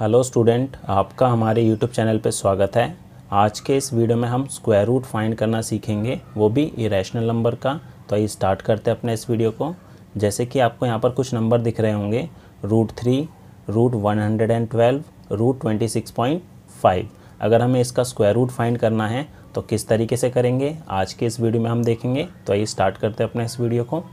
hello student आपका हमारे YouTube channel पर स्वागत है आज के इस वीडियो में हम स्क्वायर रूट फाइंड करना सीखेंगे वो भी इरेशनल नंबर का तो आइए स्टार्ट करते हैं अपने इस वीडियो को जैसे कि आपको यहाँ पर कुछ नंबर दिख रहे होंगे root three root one hundred and twelve root twenty six point five अगर हमें इसका स्क्वायर रूट फाइंड करना है तो किस तरीके से करेंगे आज के इस वीडियो में हम देखेंगे तो आइए स्टार्ट करते हैं अपने इस वीडियो को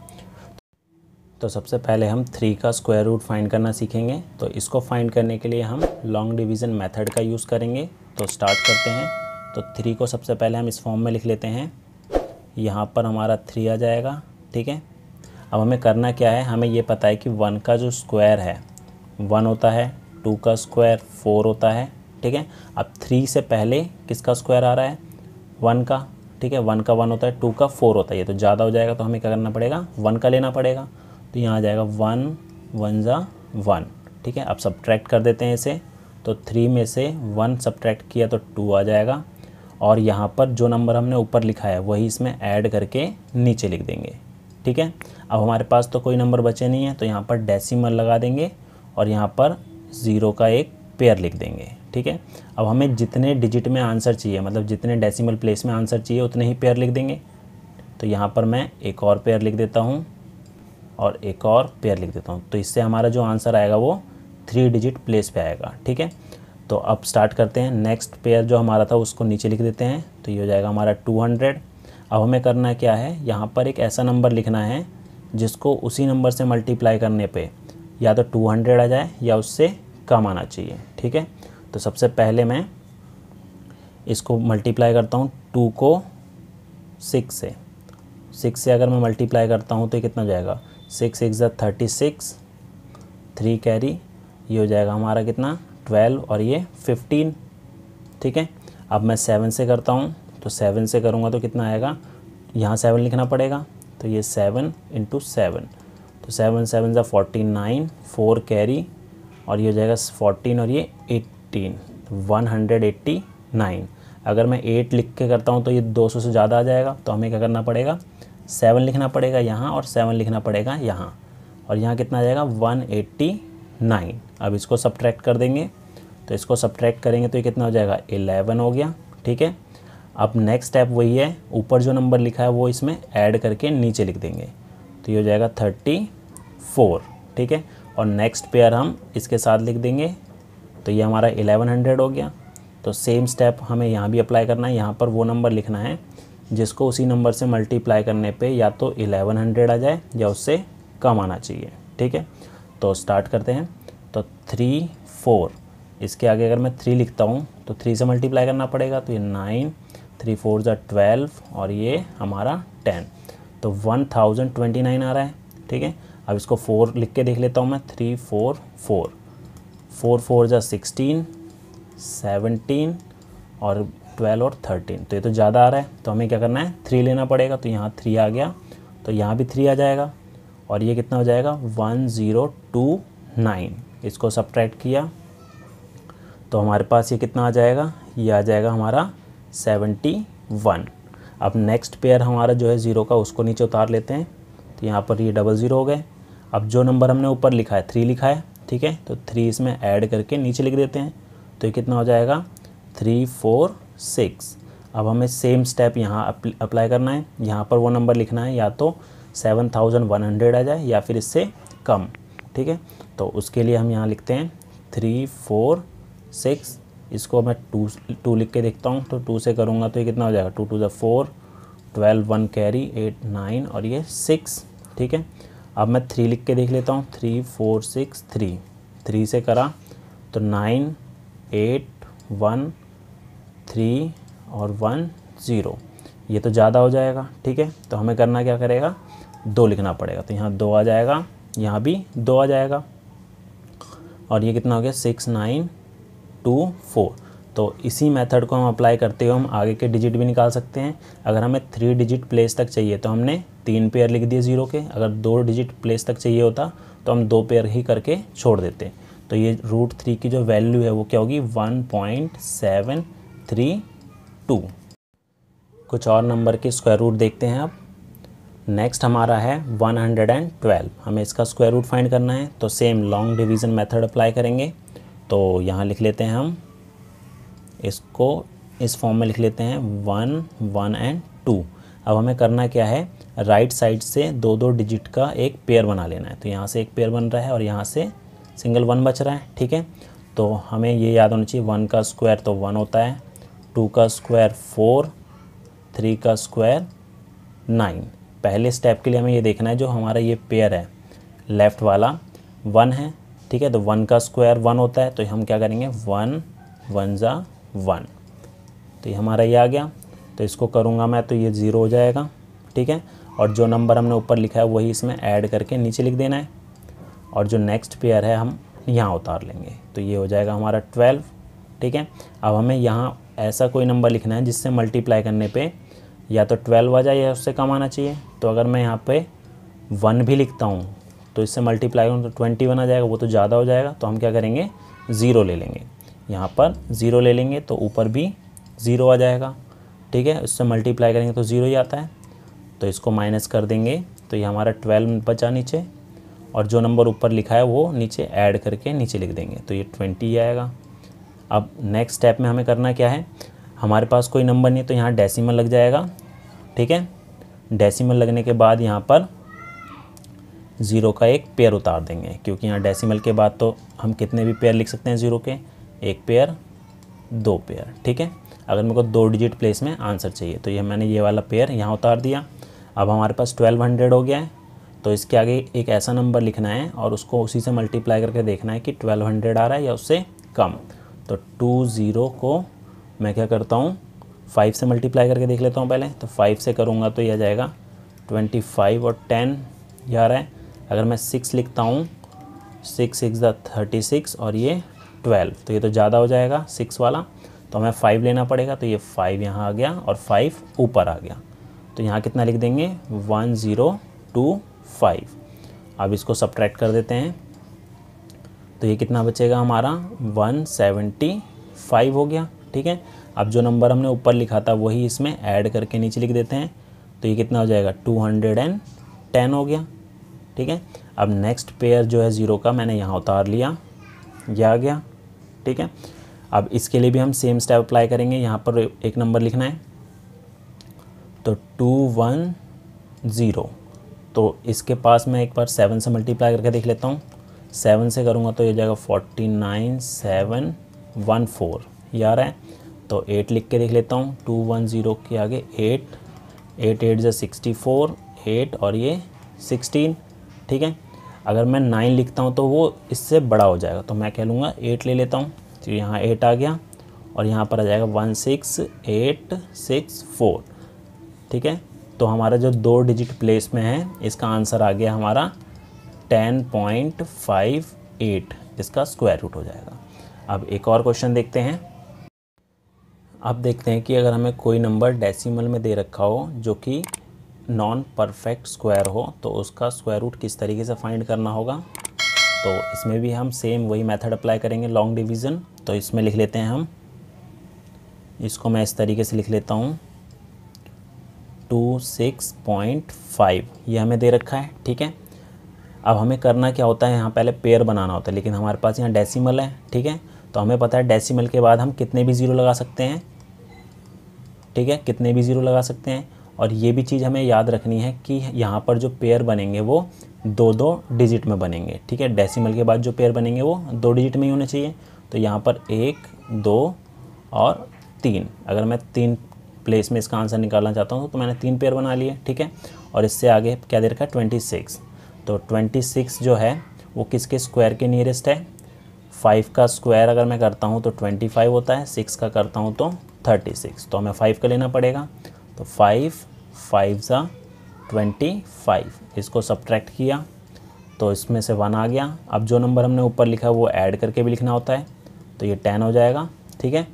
तो सबसे पहले हम थ्री का स्क्वायर रूट फाइंड करना सीखेंगे तो इसको फाइंड करने के लिए हम लॉन्ग डिवीज़न मेथड का यूज़ करेंगे तो स्टार्ट करते हैं तो थ्री को सबसे पहले हम इस फॉर्म में लिख लेते हैं यहाँ पर हमारा थ्री आ जाएगा ठीक है अब हमें करना क्या है हमें ये पता है कि वन का जो स्क्वायर है वन होता है टू का स्क्वायर फोर होता है ठीक है अब थ्री से पहले किसका स्क्वायर आ रहा है वन का ठीक है वन का वन होता है टू का फोर होता है ये तो ज़्यादा हो जाएगा तो हमें क्या करना पड़ेगा वन का लेना पड़ेगा तो यहाँ आ जाएगा वन वन ज़ा वन ठीक है अब सब्ट्रैक्ट कर देते हैं इसे तो थ्री में से वन सब्ट्रैक्ट किया तो टू आ जाएगा और यहाँ पर जो नंबर हमने ऊपर लिखा है वही इसमें ऐड करके नीचे लिख देंगे ठीक है अब हमारे पास तो कोई नंबर बचे नहीं है तो यहाँ पर डेसिमल लगा देंगे और यहाँ पर ज़ीरो का एक पेयर लिख देंगे ठीक है अब हमें जितने डिजिट में आंसर चाहिए मतलब जितने डेसिमल प्लेस में आंसर चाहिए उतने ही पेयर लिख देंगे तो यहाँ पर मैं एक और पेयर लिख देता हूँ और एक और पेयर लिख देता हूँ तो इससे हमारा जो आंसर आएगा वो थ्री डिजिट प्लेस पे आएगा ठीक है तो अब स्टार्ट करते हैं नेक्स्ट पेयर जो हमारा था उसको नीचे लिख देते हैं तो ये हो जाएगा हमारा टू हंड्रेड अब हमें करना क्या है यहाँ पर एक ऐसा नंबर लिखना है जिसको उसी नंबर से मल्टीप्लाई करने पे या तो टू हंड्रेड आ जाए या उससे कम आना चाहिए ठीक है तो सबसे पहले मैं इसको मल्टीप्लाई करता हूँ टू को सिक्स से सिक्स से अगर मैं मल्टीप्लाई करता हूँ तो कितना जाएगा six six thirty six three carry ये हो जाएगा हमारा कितना ट्वेल्व और ये फिफ्टीन ठीक है अब मैं सेवन से करता हूँ तो सेवन से करूँगा तो कितना आएगा यहाँ सेवन लिखना पड़ेगा तो ये सेवन इंटू सेवन तो सेवन सेवन ज़ा फोर्टी नाइन फोर कैरी और ये हो जाएगा फोर्टीन और ये eighteen one hundred eighty nine अगर मैं एट लिख के करता हूँ तो ये दो सौ से ज़्यादा आ जाएगा तो हमें क्या करना पड़ेगा सेवन लिखना पड़ेगा यहाँ और सेवन लिखना पड़ेगा यहाँ और यहाँ कितना आ जाएगा वन एट्टी नाइन अब इसको सब्ट्रैक्ट कर देंगे तो इसको सब्ट्रैक्ट करेंगे तो ये कितना हो जाएगा एलेवन हो गया ठीक है अब नेक्स्ट स्टेप वही है ऊपर जो नंबर लिखा है वो इसमें ऐड करके नीचे लिख देंगे तो ये हो जाएगा थर्टी फोर ठीक है और नेक्स्ट पेयर हम इसके साथ लिख देंगे तो ये हमारा एलेवन हंड्रेड हो गया तो सेम स्टेप हमें यहाँ भी अप्लाई करना है यहाँ पर वो नंबर लिखना है जिसको उसी नंबर से मल्टीप्लाई करने पे या तो 1100 आ जाए या उससे कम आना चाहिए ठीक है तो स्टार्ट करते हैं तो थ्री फोर इसके आगे अगर मैं थ्री लिखता हूँ तो थ्री से मल्टीप्लाई करना पड़ेगा तो ये नाइन थ्री फोर जो ट्वेल्व और ये हमारा टेन तो वन थाउजेंड ट्वेंटी नाइन आ रहा है ठीक है अब इसको फोर लिख के देख लेता हूँ मैं three four four four four जो सिक्सटीन सेवनटीन और ट्वेल्व और थर्टीन तो ये तो ज़्यादा आ रहा है तो हमें क्या करना है थ्री लेना पड़ेगा तो यहाँ थ्री आ गया तो यहाँ भी थ्री आ जाएगा और ये कितना हो जाएगा वन ज़ीरो टू नाइन इसको सब्ट्रैक्ट किया तो हमारे पास ये कितना आ जाएगा ये आ जाएगा हमारा सेवेंटी वन अब नेक्स्ट पेयर हमारा जो है ज़ीरो का उसको नीचे उतार लेते हैं तो यहाँ पर ये डबल ज़ीरो हो गए अब जो नंबर हमने ऊपर लिखा है थ्री लिखा है ठीक है तो थ्री इसमें ऐड करके नीचे लिख देते हैं तो ये कितना हो जाएगा थ्री फोर सिक्स अब हमें सेम स्टेप यहाँ अप्लाई करना है यहाँ पर वो नंबर लिखना है या तो सेवन थाउजेंड वन हंड्रेड आ जाए या फिर इससे कम ठीक है तो उसके लिए हम यहाँ लिखते हैं थ्री फोर सिक्स इसको मैं टू टू लिख के देखता हूँ तो टू से करूँगा तो ये कितना हो जाएगा टू टू ज़ा four twelve one carry eight nine और ये सिक्स ठीक है अब मैं थ्री लिख के देख लेता हूँ three four six three three से करा तो नाइन एट वन थ्री और वन ज़ीरो ये तो ज़्यादा हो जाएगा ठीक है तो हमें करना क्या करेगा दो लिखना पड़ेगा तो यहाँ दो आ जाएगा यहाँ भी दो आ जाएगा और ये कितना हो गया सिक्स नाइन टू फोर तो इसी मेथड को हम अप्लाई करते हुए हम आगे के डिजिट भी निकाल सकते हैं अगर हमें थ्री डिजिट प्लेस तक चाहिए तो हमने तीन पेयर लिख दिए ज़ीरो के अगर दो डिजिट प्लेस तक चाहिए होता तो हम दो पेयर ही करके छोड़ देते तो ये रूट थ्री की जो वैल्यू है वो क्या होगी one point seven three two कुछ और नंबर के स्क्वायर रूट देखते हैं अब नेक्स्ट हमारा है 112 हमें इसका स्क्वायर रूट फाइंड करना है तो same long division method apply करेंगे तो यहाँ लिख लेते हैं हम इसको इस फॉर्म में लिख लेते हैं वन वन एंड टू अब हमें करना क्या है राइट साइड से दो दो डिजिट का एक पेयर बना लेना है तो यहाँ से एक पेयर बन रहा है और यहाँ से सिंगल वन बच रहा है ठीक है तो हमें ये याद होना चाहिए वन का स्क्वायर तो वन होता है टू का स्क्वायर फोर थ्री का स्क्वायर नाइन पहले स्टेप के लिए हमें ये देखना है जो हमारा ये पेयर है लेफ़्ट वाला वन है ठीक है तो वन का स्क्वायर वन होता है तो हम क्या करेंगे वन वन ज़ा वन तो ये हमारा ये आ गया तो इसको करूँगा मैं तो ये ज़ीरो हो जाएगा ठीक है और जो नंबर हमने ऊपर लिखा है वही इसमें ऐड करके नीचे लिख देना है और जो नेक्स्ट पेयर है हम यहाँ उतार लेंगे तो ये हो जाएगा हमारा ट्वेल्व ठीक है अब हमें यहाँ ऐसा कोई नंबर लिखना है जिससे मल्टीप्लाई करने पे या तो ट्वेल्व आ जाए या उससे कम आना चाहिए तो अगर मैं यहाँ पे वन भी लिखता हूँ तो इससे मल्टीप्लाई करूँ तो ट्वेंटी वन आ जाएगा वो तो ज़्यादा हो जाएगा तो हम क्या करेंगे ज़ीरो ले लेंगे यहाँ पर ज़ीरो ले लेंगे तो ऊपर भी ज़ीरो आ जाएगा ठीक है उससे मल्टीप्लाई करेंगे तो ज़ीरो ही आता है तो इसको माइनस कर देंगे तो ये हमारा ट्वेल्व बचा नीचे और जो नंबर ऊपर लिखा है वो नीचे ऐड करके नीचे लिख देंगे तो ये ट्वेंटी आएगा अब नेक्स्ट स्टेप में हमें करना क्या है हमारे पास कोई नंबर नहीं तो यहाँ डेसिमल लग जाएगा ठीक है डेसिमल लगने के बाद यहाँ पर ज़ीरो का एक पेयर उतार देंगे क्योंकि यहाँ डेसिमल के बाद तो हम कितने भी पेयर लिख सकते हैं ज़ीरो के एक पेयर दो पेयर ठीक है अगर मेरे को दो डिजिट प्लेस में आंसर चाहिए तो ये मैंने ये वाला पेयर यहाँ उतार दिया अब हमारे पास ट्वेल्व हंड्रेड हो गया है तो इसके आगे एक ऐसा नंबर लिखना है और उसको उसी से मल्टीप्लाई करके देखना है कि ट्वेल्व हंड्रेड आ रहा है या उससे कम तो टू ज़ीरो को मैं क्या करता हूँ फाइव से मल्टीप्लाई करके देख लेता हूँ पहले तो फाइव से करूँगा तो यह आ जाएगा ट्वेंटी फाइव और टेन यार है अगर मैं सिक्स लिखता हूँ six six the thirty six और ये ट्वेल्व तो ये तो ज़्यादा हो जाएगा सिक्स वाला तो हमें फाइव लेना पड़ेगा तो ये फाइव यहाँ आ गया और फाइव ऊपर आ गया तो यहाँ कितना लिख देंगे वन ज़ीरो टू फाइव अब इसको सब्ट्रैक्ट कर देते हैं तो ये कितना बचेगा हमारा 175 हो गया ठीक है अब जो नंबर हमने ऊपर लिखा था वही इसमें ऐड करके नीचे लिख देते हैं तो ये कितना हो जाएगा 210 हो गया ठीक है अब नेक्स्ट पेयर जो है ज़ीरो का मैंने यहाँ उतार लिया ये आ गया ठीक है अब इसके लिए भी हम सेम स्टेप अप्लाई करेंगे यहाँ पर एक नंबर लिखना है तो टू वन ज़ीरो तो इसके पास मैं एक बार सेवन से मल्टीप्लाई करके देख लेता हूँ सेवन से करूँगा तो ये जाएगा forty nine seven one four ये आ रहा है तो एट लिख के देख लेता हूँ टू वन ज़ीरो के आगे एट एट एट जो सिक्सटी फोर एट और ये सिक्सटीन ठीक है अगर मैं नाइन लिखता हूँ तो वो इससे बड़ा हो जाएगा तो मैं कह लूँगा एट ले लेता हूँ तो यहाँ एट आ गया और यहाँ पर आ जाएगा one six eight six four ठीक है तो हमारा जो दो डिजिट प्लेस में है इसका आंसर आ गया हमारा टेन पॉइंट फाइव एट इसका स्क्वायर रूट हो जाएगा अब एक और क्वेश्चन देखते हैं अब देखते हैं कि अगर हमें कोई नंबर डेसिमल में दे रखा हो जो कि नॉन परफेक्ट स्क्वायर हो तो उसका स्क्वायर रूट किस तरीके से फाइंड करना होगा तो इसमें भी हम सेम वही मेथड अप्लाई करेंगे लॉन्ग डिवीज़न तो इसमें लिख लेते हैं हम इसको मैं इस तरीके से लिख लेता हूँ टू सिक्स पॉइंट फाइव ये हमें दे रखा है ठीक है अब हमें करना क्या होता है यहाँ पहले पेयर बनाना होता है लेकिन हमारे पास यहाँ डेसीमल है ठीक है तो हमें पता है डेसीमल के बाद हम कितने भी ज़ीरो लगा सकते हैं ठीक है कितने भी ज़ीरो लगा सकते हैं और ये भी चीज़ हमें याद रखनी है कि यहाँ पर जो पेयर बनेंगे वो दो दो डिजिट में बनेंगे ठीक है डेसिमल के बाद जो पेयर बनेंगे वो दो डिजिट में ही होने चाहिए तो यहाँ पर एक दो और तीन अगर मैं तीन प्लेस में इसका आंसर निकालना चाहता हूँ तो मैंने तीन पेयर बना लिए ठीक है और इससे आगे क्या दे रखा है ट्वेंटी सिक्स तो 26 जो है वो किसके स्क्वायर के नियरेस्ट है फाइव का स्क्वायर अगर मैं करता हूँ तो ट्वेंटी फाइव होता है सिक्स का करता हूँ तो थर्टी सिक्स तो हमें फ़ाइव का लेना पड़ेगा तो फाइव फाइव ज़ा ट्वेंटी फाइव इसको सब्ट्रैक्ट किया तो इसमें से वन आ गया अब जो नंबर हमने ऊपर लिखा वो ऐड करके भी लिखना होता है तो ये टेन हो जाएगा ठीक है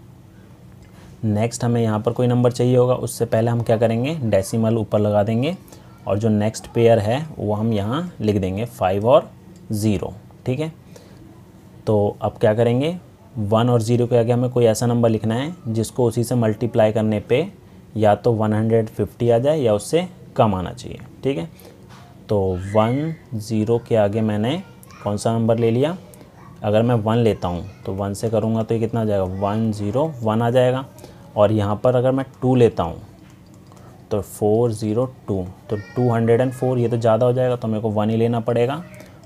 नेक्स्ट हमें यहाँ पर कोई नंबर चाहिए होगा उससे पहले हम क्या करेंगे डेसिमल ऊपर लगा देंगे और जो नेक्स्ट पेयर है वो हम यहाँ लिख देंगे फाइव और ज़ीरो ठीक है तो अब क्या करेंगे वन और ज़ीरो के आगे हमें कोई ऐसा नंबर लिखना है जिसको उसी से मल्टीप्लाई करने पे या तो 150 आ जाए या उससे कम आना चाहिए ठीक है तो वन ज़ीरो के आगे मैंने कौन सा नंबर ले लिया अगर मैं वन लेता हूँ तो वन से करूँगा तो ये कितना आ जाएगा वन ज़ीरो वन आ जाएगा और यहाँ पर अगर मैं टू लेता हूँ तो फोर ज़ीरो टू तो टू हंड्रेड एंड फोर ये तो ज़्यादा हो जाएगा तो मेरे को वन ही लेना पड़ेगा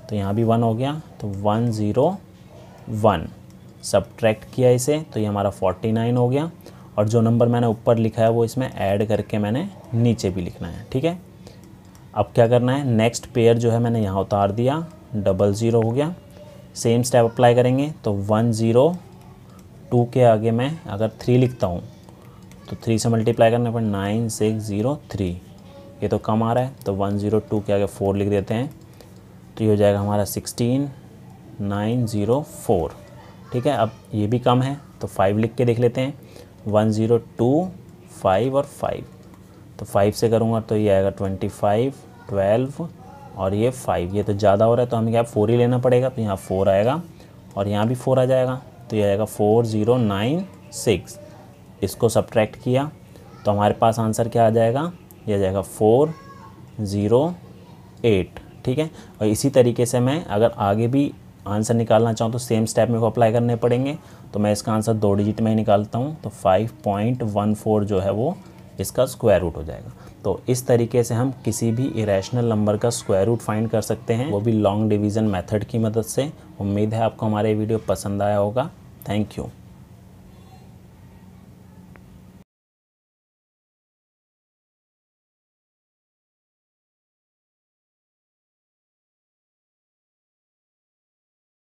तो यहाँ भी वन हो गया तो वन ज़ीरो वन सब्ट्रैक्ट किया इसे तो ये हमारा फोर्टी नाइन हो गया और जो नंबर मैंने ऊपर लिखा है वो इसमें ऐड करके मैंने नीचे भी लिखना है ठीक है अब क्या करना है नेक्स्ट पेयर जो है मैंने यहाँ उतार दिया डबल ज़ीरो हो गया सेम स्टेप अप्लाई करेंगे तो वन ज़ीरो टू के आगे मैं अगर थ्री लिखता हूँ तो थ्री से मल्टीप्लाई करने पर नाइन सिक्स ज़ीरो थ्री ये तो कम आ रहा है तो वन ज़ीरो टू के आगे फ़ोर लिख देते हैं तो ये हो जाएगा हमारा सिक्सटीन नाइन ज़ीरो फोर ठीक है अब ये भी कम है तो फाइव लिख के देख लेते हैं वन ज़ीरो टू फाइव और फाइव तो फाइव से करूँगा तो ये आएगा ट्वेंटी फाइव ट्वेल्व और ये फाइव ये तो ज़्यादा हो रहा है तो हमें क्या फ़ोर ही लेना पड़ेगा तो यहाँ फ़ोर आएगा और यहाँ भी फ़ोर आ जाएगा तो ये आएगा फोर ज़ीरो नाइन सिक्स इसको सब्ट्रैक्ट किया तो हमारे पास आंसर क्या आ जाएगा ये आ जाएगा फोर ज़ीरो एट ठीक है और इसी तरीके से मैं अगर आगे भी आंसर निकालना चाहूँ तो सेम स्टेप में को अप्लाई करने पड़ेंगे तो मैं इसका आंसर दो डिजिट में ही निकालता हूँ तो फाइव पॉइंट वन फोर जो है वो इसका स्क्वायर रूट हो जाएगा तो इस तरीके से हम किसी भी इरेशनल नंबर का स्क्वायर रूट फाइंड कर सकते हैं वो भी लॉन्ग डिवीज़न मेथड की मदद से उम्मीद है आपको हमारे वीडियो पसंद आया होगा थैंक यू